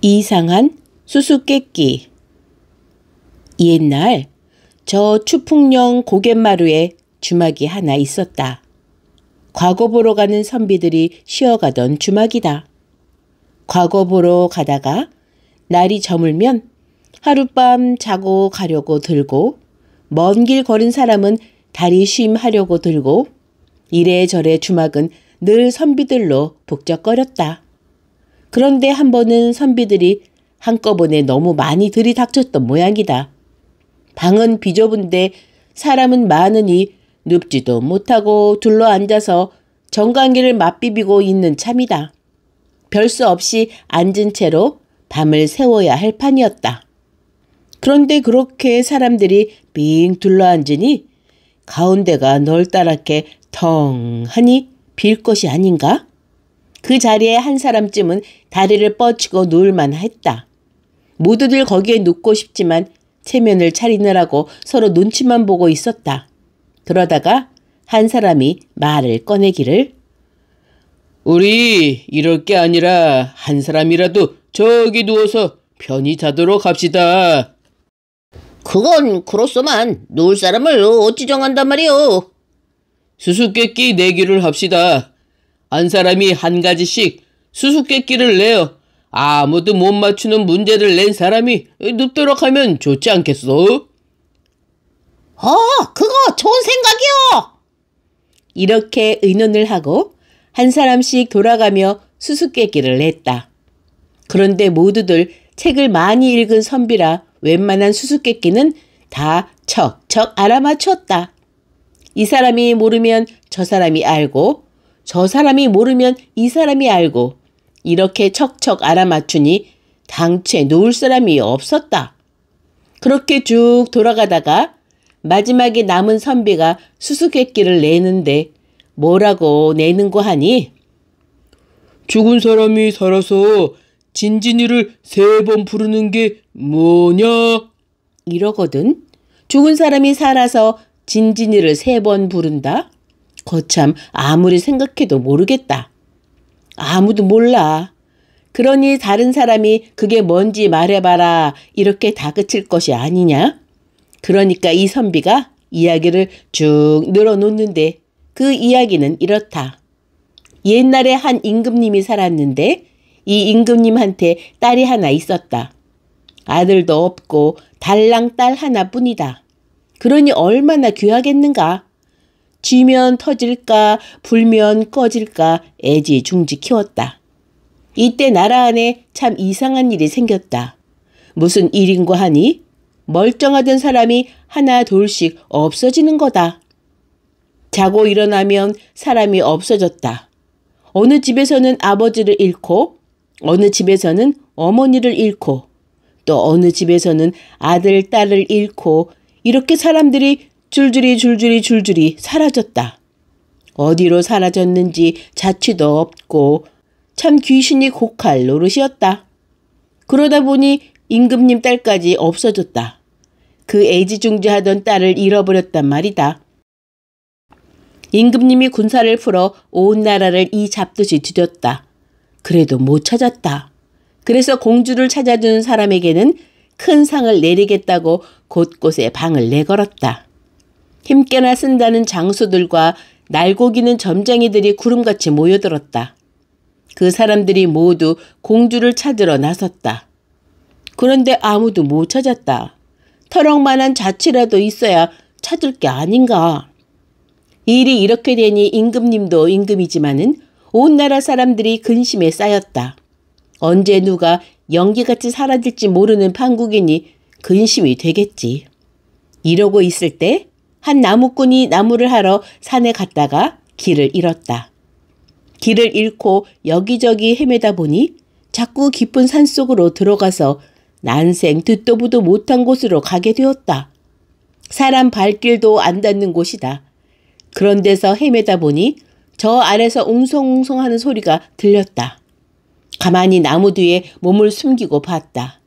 이상한 수수께끼 옛날 저 추풍령 고갯마루에 주막이 하나 있었다. 과거 보러 가는 선비들이 쉬어가던 주막이다. 과거 보러 가다가 날이 저물면 하룻밤 자고 가려고 들고 먼길 걸은 사람은 다리 쉼하려고 들고 이래저래 주막은 늘 선비들로 북적거렸다. 그런데 한 번은 선비들이 한꺼번에 너무 많이 들이닥쳤던 모양이다. 방은 비좁은데 사람은 많으니 눕지도 못하고 둘러앉아서 정강기를 맞비비고 있는 참이다. 별수 없이 앉은 채로 밤을 새워야 할 판이었다. 그런데 그렇게 사람들이 빙 둘러앉으니 가운데가 널따랗게 텅하니 빌 것이 아닌가? 그 자리에 한 사람쯤은 다리를 뻗치고 누울만 했다. 모두들 거기에 눕고 싶지만 체면을 차리느라고 서로 눈치만 보고 있었다. 그러다가 한 사람이 말을 꺼내기를 우리 이럴 게 아니라 한 사람이라도 저기 누워서 편히 자도록 합시다. 그건 그렇소만 누울 사람을 어찌 정한단 말이오. 수수께끼 내기를 네 합시다. 한 사람이 한 가지씩 수수께끼를 내어 아무도 못 맞추는 문제를 낸 사람이 눕도록 하면 좋지 않겠소? 어, 그거 좋은 생각이오 이렇게 의논을 하고 한 사람씩 돌아가며 수수께끼를 냈다. 그런데 모두들 책을 많이 읽은 선비라 웬만한 수수께끼는 다 척척 알아맞혔다. 이 사람이 모르면 저 사람이 알고 저 사람이 모르면 이 사람이 알고 이렇게 척척 알아맞추니 당최 놓을 사람이 없었다. 그렇게 쭉 돌아가다가 마지막에 남은 선비가 수수께끼를 내는데 뭐라고 내는 거 하니? 죽은 사람이 살아서 진진이를 세 번 부르는 게 뭐냐? 이러거든. 죽은 사람이 살아서 진진이를 세 번 부른다? 거참 아무리 생각해도 모르겠다. 아무도 몰라. 그러니 다른 사람이 그게 뭔지 말해봐라 이렇게 다그칠 것이 아니냐? 그러니까 이 선비가 이야기를 쭉 늘어놓는데 그 이야기는 이렇다. 옛날에 한 임금님이 살았는데 이 임금님한테 딸이 하나 있었다. 아들도 없고 달랑 딸 하나뿐이다. 그러니 얼마나 귀하겠는가. 쥐면 터질까 불면 꺼질까 애지중지 키웠다. 이때 나라 안에 참 이상한 일이 생겼다. 무슨 일인고 하니 멀쩡하던 사람이 하나 둘씩 없어지는 거다. 자고 일어나면 사람이 없어졌다. 어느 집에서는 아버지를 잃고 어느 집에서는 어머니를 잃고 또 어느 집에서는 아들, 딸을 잃고 이렇게 사람들이 줄줄이 줄줄이 줄줄이 사라졌다. 어디로 사라졌는지 자취도 없고 참 귀신이 곡할 노릇이었다. 그러다 보니 임금님 딸까지 없어졌다. 그 애지중지하던 딸을 잃어버렸단 말이다. 임금님이 군사를 풀어 온 나라를 이 잡듯이 뒤졌다. 그래도 못 찾았다. 그래서 공주를 찾아준 사람에게는 큰 상을 내리겠다고 곳곳에 방을 내걸었다. 힘께나 쓴다는 장수들과 날고기는 점쟁이들이 구름같이 모여들었다. 그 사람들이 모두 공주를 찾으러 나섰다. 그런데 아무도 못 찾았다. 터럭만한 자취라도 있어야 찾을 게 아닌가. 일이 이렇게 되니 임금님도 임금이지만은 온 나라 사람들이 근심에 쌓였다. 언제 누가 연기같이 사라질지 모르는 판국이니 근심이 되겠지. 이러고 있을 때 한 나무꾼이 나무를 하러 산에 갔다가 길을 잃었다. 길을 잃고 여기저기 헤매다 보니 자꾸 깊은 산 속으로 들어가서 난생 듣도 보도 못한 곳으로 가게 되었다. 사람 발길도 안 닿는 곳이다. 그런 데서 헤매다 보니 저 아래서 웅성웅성 하는 소리가 들렸다. 가만히 나무 뒤에 몸을 숨기고 봤다.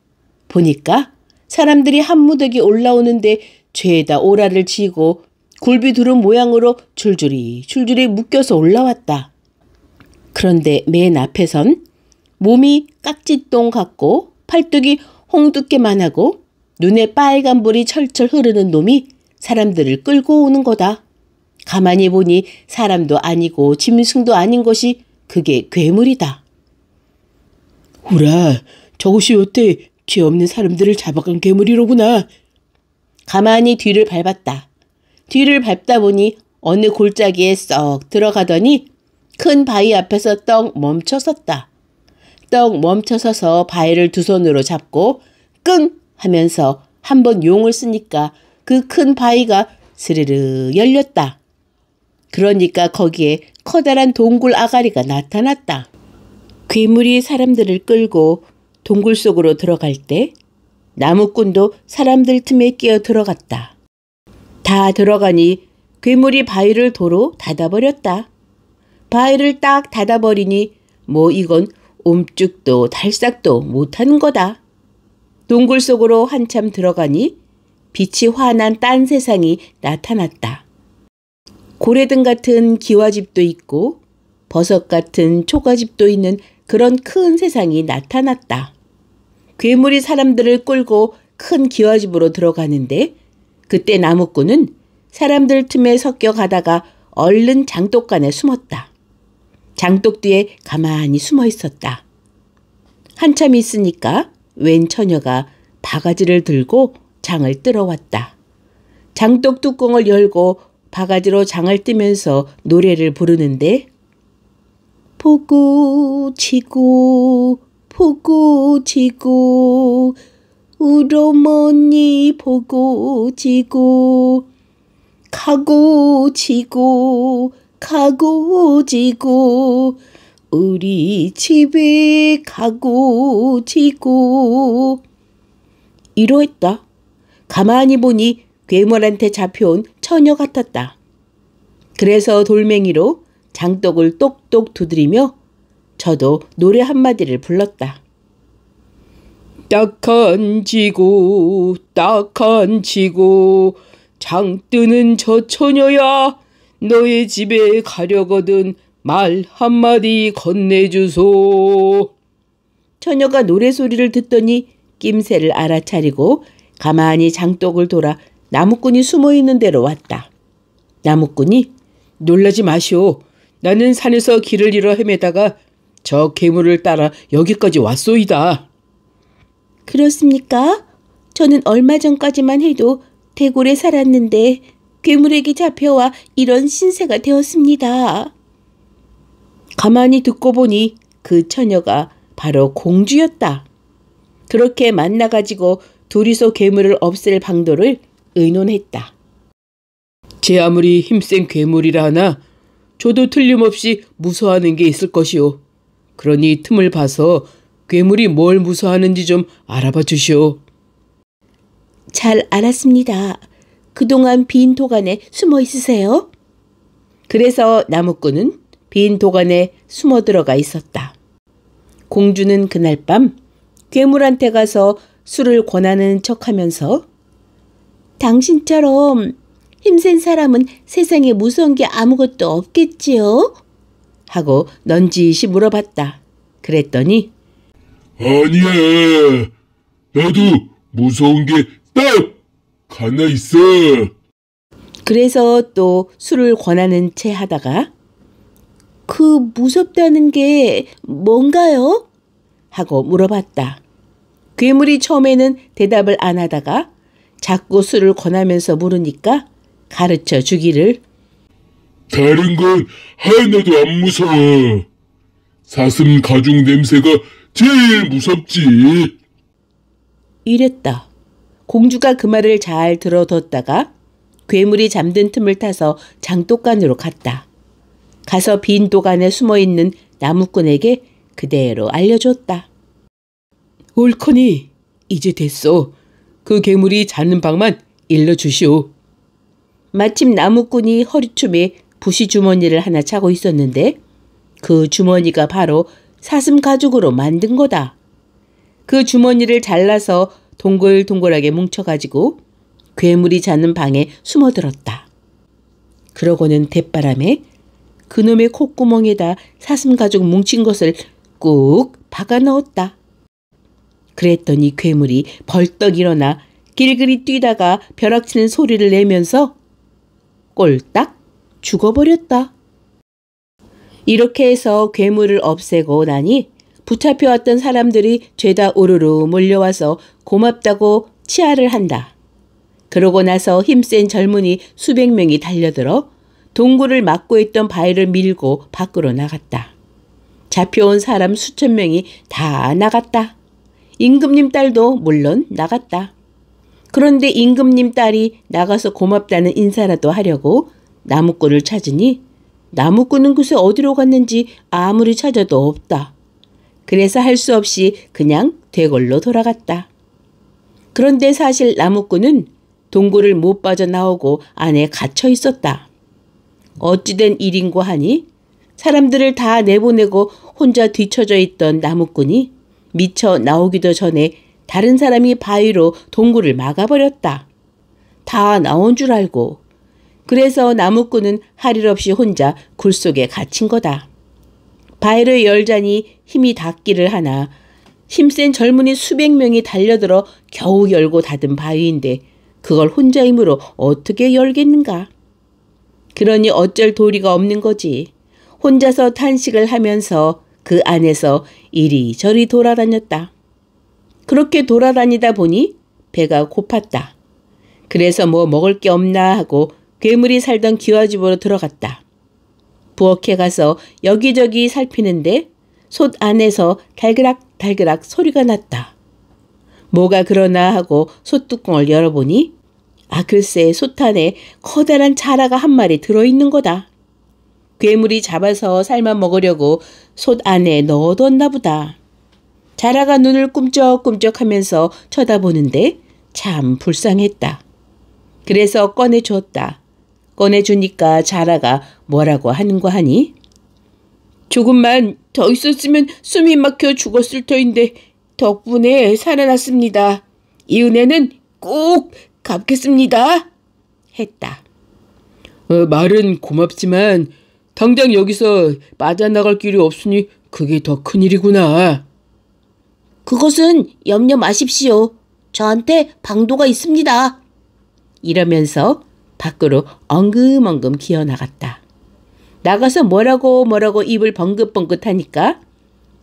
보니까 사람들이 한 무더기 올라오는데 죄다 오라를 지고 굴비 두른 모양으로 줄줄이 줄줄이 묶여서 올라왔다. 그런데 맨 앞에선 몸이 깍지똥 같고 팔뚝이 홍두깨만 하고 눈에 빨간 불이 철철 흐르는 놈이 사람들을 끌고 오는 거다. 가만히 보니 사람도 아니고 짐승도 아닌 것이 그게 괴물이다. 우라, 저것이 어때죄 없는 사람들을 잡아간 괴물이로구나. 가만히 뒤를 밟았다. 뒤를 밟다 보니 어느 골짜기에 썩 들어가더니 큰 바위 앞에서 떡 멈춰 섰다. 떡 멈춰 서서 바위를 두 손으로 잡고 끙 하면서 한 번 용을 쓰니까 그 큰 바위가 스르르 열렸다. 그러니까 거기에 커다란 동굴 아가리가 나타났다. 괴물이 사람들을 끌고 동굴 속으로 들어갈 때 나무꾼도 사람들 틈에 끼어 들어갔다. 다 들어가니 괴물이 바위를 도로 닫아버렸다. 바위를 딱 닫아버리니 뭐 이건 옴죽도 달싹도 못한 거다. 동굴 속으로 한참 들어가니 빛이 환한 딴 세상이 나타났다. 고래등 같은 기와집도 있고 버섯 같은 초가집도 있는 그런 큰 세상이 나타났다. 괴물이 사람들을 끌고 큰 기와집으로 들어가는데 그때 나무꾼은 사람들 틈에 섞여 가다가 얼른 장독간에 숨었다. 장독 뒤에 가만히 숨어 있었다. 한참 있으니까 웬 처녀가 바가지를 들고 장을 뜰어왔다. 장독 뚜껑을 열고 바가지로 장을 뜨면서 노래를 부르는데 포구 치고 포구 치고 우로머니 보고 지고 가고 지고 가고 지고 우리 집에 가고 지고 이러했다. 가만히 보니 괴물한테 잡혀온 처녀 같았다. 그래서 돌멩이로 장독을 똑똑 두드리며 저도 노래 한마디를 불렀다. 딱한 지구 딱한 지구 장 뜨는 저 처녀야 너의 집에 가려거든 말 한마디 건네주소. 처녀가 노래소리를 듣더니 낌새를 알아차리고 가만히 장독을 돌아 나무꾼이 숨어 있는 데로 왔다. 나무꾼이 놀라지 마시오. 나는 산에서 길을 잃어 헤매다가 저 괴물을 따라 여기까지 왔소이다. 그렇습니까? 저는 얼마 전까지만 해도 대골에 살았는데 괴물에게 잡혀와 이런 신세가 되었습니다. 가만히 듣고 보니 그 처녀가 바로 공주였다. 그렇게 만나가지고 둘이서 괴물을 없앨 방도를 의논했다. 제 아무리 힘센 괴물이라 하나 저도 틀림없이 무서워하는 게 있을 것이오. 그러니 틈을 봐서 괴물이 뭘 무서워하는지 좀 알아봐 주시오. 잘 알았습니다. 그동안 빈 도간에 숨어 있으세요. 그래서 나무꾼은 빈 도간에 숨어 들어가 있었다. 공주는 그날 밤 괴물한테 가서 술을 권하는 척하면서 당신처럼 힘센 사람은 세상에 무서운 게 아무것도 없겠지요? 하고 넌지시 물어봤다. 그랬더니 아니야. 나도 무서운 게딱가나 있어. 그래서 또 술을 권하는 채 하다가 그 무섭다는 게 뭔가요? 하고 물어봤다. 괴물이 처음에는 대답을 안 하다가 자꾸 술을 권하면서 물으니까 가르쳐 주기를 다른 건 하나도 안 무서워. 사슴 가죽 냄새가 제일 무섭지. 이랬다. 공주가 그 말을 잘 들어뒀다가 괴물이 잠든 틈을 타서 장독간으로 갔다. 가서 빈 도간에 숨어 있는 나무꾼에게 그대로 알려줬다. 옳거니 이제 됐소. 그 괴물이 자는 방만 일러주시오. 마침 나무꾼이 허리춤에 부시 주머니를 하나 차고 있었는데 그 주머니가 바로 사슴 가죽으로 만든 거다. 그 주머니를 잘라서 동글동글하게 뭉쳐가지고 괴물이 자는 방에 숨어들었다. 그러고는 대바람에 그놈의 콧구멍에다 사슴 가죽 뭉친 것을 꾹 박아 넣었다. 그랬더니 괴물이 벌떡 일어나 길그리 뛰다가 벼락치는 소리를 내면서 꼴딱 죽어버렸다. 이렇게 해서 괴물을 없애고 나니 붙잡혀왔던 사람들이 죄다 우르르 몰려와서 고맙다고 치아를 한다. 그러고 나서 힘센 젊은이 수백 명이 달려들어 동굴을 막고 있던 바위를 밀고 밖으로 나갔다. 잡혀온 사람 수천 명이 다 나갔다. 임금님 딸도 물론 나갔다. 그런데 임금님 딸이 나가서 고맙다는 인사라도 하려고 나무꾼을 찾으니 나무꾼은 그새 어디로 갔는지 아무리 찾아도 없다. 그래서 할 수 없이 그냥 대걸로 돌아갔다. 그런데 사실 나무꾼은 동굴을 못 빠져나오고 안에 갇혀 있었다. 어찌된 일인고 하니 사람들을 다 내보내고 혼자 뒤쳐져 있던 나무꾼이 미쳐 나오기도 전에 다른 사람이 바위로 동굴을 막아버렸다. 다 나온 줄 알고. 그래서 나무꾼은 할 일 없이 혼자 굴 속에 갇힌 거다. 바위를 열자니 힘이 닿기를 하나 힘센 젊은이 수백 명이 달려들어 겨우 열고 닫은 바위인데 그걸 혼자 힘으로 어떻게 열겠는가. 그러니 어쩔 도리가 없는 거지. 혼자서 탄식을 하면서 그 안에서 이리저리 돌아다녔다. 그렇게 돌아다니다 보니 배가 고팠다. 그래서 뭐 먹을 게 없나 하고 괴물이 살던 기와집으로 들어갔다. 부엌에 가서 여기저기 살피는데 솥 안에서 달그락달그락 소리가 났다. 뭐가 그러나 하고 솥뚜껑을 열어보니 아 글쎄 솥 안에 커다란 자라가 한 마리 들어있는 거다. 괴물이 잡아서 삶아 먹으려고 솥 안에 넣어뒀나 보다. 자라가 눈을 꿈쩍꿈쩍하면서 쳐다보는데 참 불쌍했다. 그래서 꺼내줬다 꺼내주니까 자라가 뭐라고 하는거 하니? 조금만 더 있었으면 숨이 막혀 죽었을 터인데 덕분에 살아났습니다. 이 은혜는 꼭 갚겠습니다. 했다. 어, 말은 고맙지만 당장 여기서 빠져나갈 길이 없으니 그게 더 큰일이구나. 그것은 염려 마십시오. 저한테 방도가 있습니다. 이러면서 밖으로 엉금엉금 기어나갔다. 나가서 뭐라고 뭐라고 입을 벙긋벙긋 하니까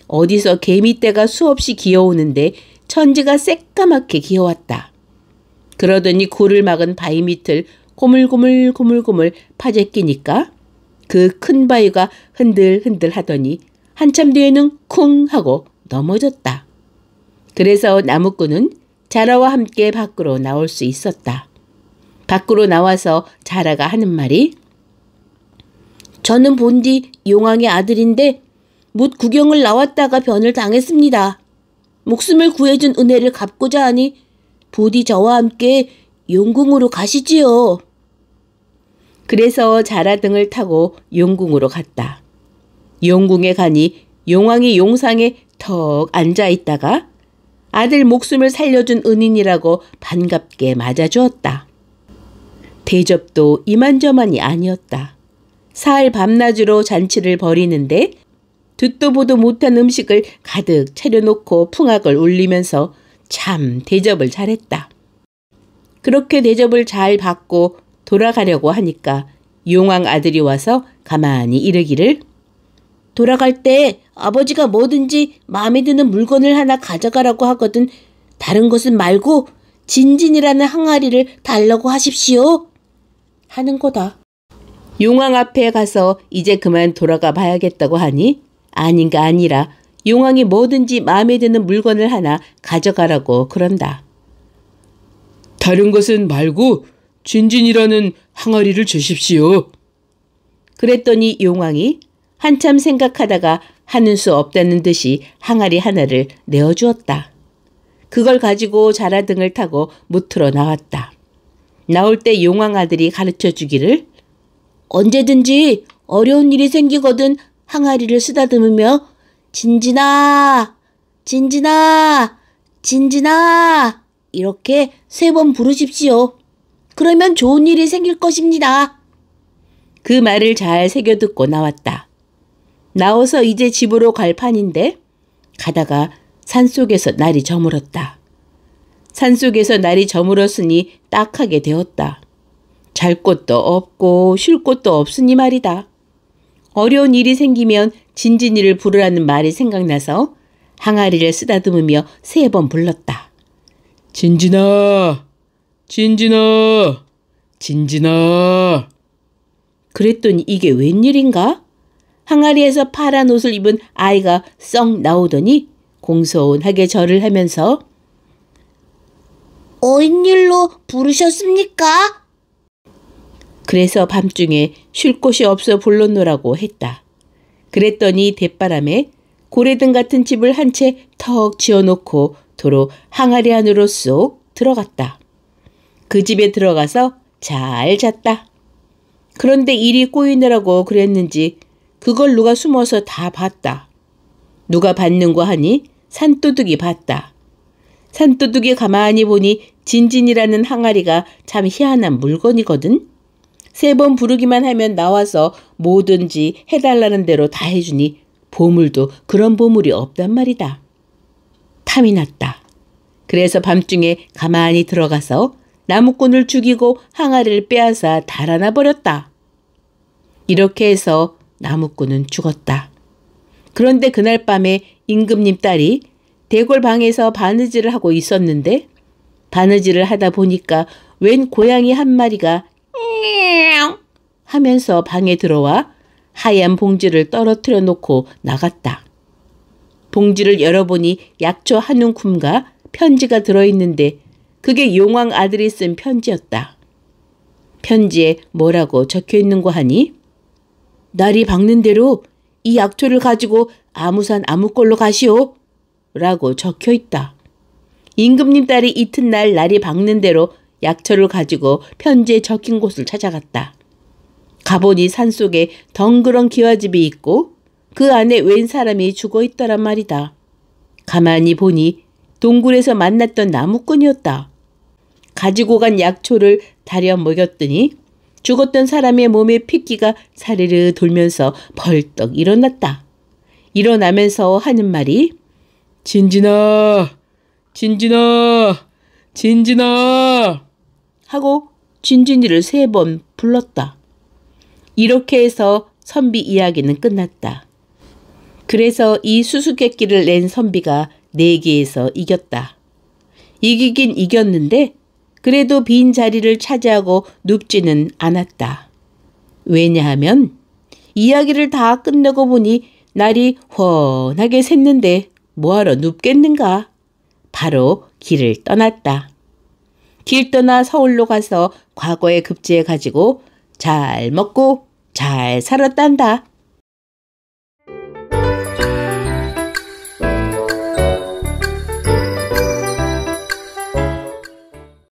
어디서 개미떼가 수없이 기어오는데 천지가 새까맣게 기어왔다. 그러더니 굴을 막은 바위 밑을 고물고물 고물고물 파재 끼니까 그큰 바위가 흔들흔들 하더니 한참 뒤에는 쿵 하고 넘어졌다. 그래서 나무꾼은 자라와 함께 밖으로 나올 수 있었다. 밖으로 나와서 자라가 하는 말이 저는 본디 용왕의 아들인데 못 구경을 나왔다가 변을 당했습니다. 목숨을 구해준 은혜를 갚고자 하니 부디 저와 함께 용궁으로 가시지요. 그래서 자라 등을 타고 용궁으로 갔다. 용궁에 가니 용왕이 용상에 턱 앉아 있다가 아들 목숨을 살려준 은인이라고 반갑게 맞아주었다. 대접도 이만저만이 아니었다. 사흘 밤낮으로 잔치를 벌이는데 듣도 보도 못한 음식을 가득 차려놓고 풍악을 울리면서 참 대접을 잘했다. 그렇게 대접을 잘 받고 돌아가려고 하니까 용왕 아들이 와서 가만히 이르기를 돌아갈 때 아버지가 뭐든지 마음에 드는 물건을 하나 가져가라고 하거든 다른 것은 말고 진진이라는 항아리를 달라고 하십시오 하는 거다. 용왕 앞에 가서 이제 그만 돌아가 봐야겠다고 하니 아닌가 아니라 용왕이 뭐든지 마음에 드는 물건을 하나 가져가라고 그런다. 다른 것은 말고 진진이라는 항아리를 주십시오. 그랬더니 용왕이 한참 생각하다가 하는 수 없다는 듯이 항아리 하나를 내어주었다. 그걸 가지고 자라등을 타고 무트러 나왔다. 나올 때 용왕 아들이 가르쳐 주기를 언제든지 어려운 일이 생기거든 항아리를 쓰다듬으며 진진아 진진아 진진아 이렇게 세 번 부르십시오. 그러면 좋은 일이 생길 것입니다. 그 말을 잘 새겨 듣고 나왔다. 나와서 이제 집으로 갈 판인데 가다가 산속에서 날이 저물었다. 산속에서 날이 저물었으니 딱하게 되었다. 잘 곳도 없고 쉴 곳도 없으니 말이다. 어려운 일이 생기면 진진이를 부르라는 말이 생각나서 항아리를 쓰다듬으며 세 번 불렀다. 진진아! 진진아! 진진아! 그랬더니 이게 웬일인가? 항아리에서 파란 옷을 입은 아이가 썩 나오더니 공손하게 절을 하면서 어인일로 부르셨습니까? 그래서 밤중에 쉴 곳이 없어 불렀노라고 했다. 그랬더니 대바람에 고래등 같은 집을 한 채 턱 지어놓고 도로 항아리 안으로 쏙 들어갔다. 그 집에 들어가서 잘 잤다. 그런데 일이 꼬이느라고 그랬는지 그걸 누가 숨어서 다 봤다. 누가 봤는고 하니 산도둑이 봤다. 산도둑이 가만히 보니 진진이라는 항아리가 참 희한한 물건이거든. 세 번 부르기만 하면 나와서 뭐든지 해달라는 대로 다 해주니 보물도 그런 보물이 없단 말이다. 탐이 났다. 그래서 밤중에 가만히 들어가서 나무꾼을 죽이고 항아리를 빼앗아 달아나 버렸다. 이렇게 해서 나무꾼은 죽었다. 그런데 그날 밤에 임금님 딸이 대궐 방에서 바느질을 하고 있었는데 바느질을 하다 보니까 웬 고양이 한 마리가 하면서 방에 들어와 하얀 봉지를 떨어뜨려 놓고 나갔다. 봉지를 열어보니 약초 한 움큼과 편지가 들어있는데 그게 용왕 아들이 쓴 편지였다. 편지에 뭐라고 적혀 있는 거 하니? 날이 밝는 대로 이 약초를 가지고 아무산 아무꼴로 가시오. 라고 적혀 있다. 임금님 딸이 이튿날 날이 밝는 대로 약초를 가지고 편지에 적힌 곳을 찾아갔다. 가보니 산속에 덩그런 기와집이 있고 그 안에 웬 사람이 죽어 있더란 말이다. 가만히 보니 동굴에서 만났던 나무꾼이었다. 가지고 간 약초를 다려 먹였더니 죽었던 사람의 몸에 핏기가 사르르 돌면서 벌떡 일어났다. 일어나면서 하는 말이 진진아, 진진아, 진진아 하고 진진이를 세 번 불렀다. 이렇게 해서 선비 이야기는 끝났다. 그래서 이 수수께끼를 낸 선비가 내기에서 네 이겼다. 이기긴 이겼는데 그래도 빈 자리를 차지하고 눕지는 않았다. 왜냐하면 이야기를 다 끝내고 보니 날이 훤하게 샜는데 뭐하러 눕겠는가? 바로 길을 떠났다. 길 떠나 서울로 가서 과거의 급제해 가지고 잘 먹고 잘 살았단다.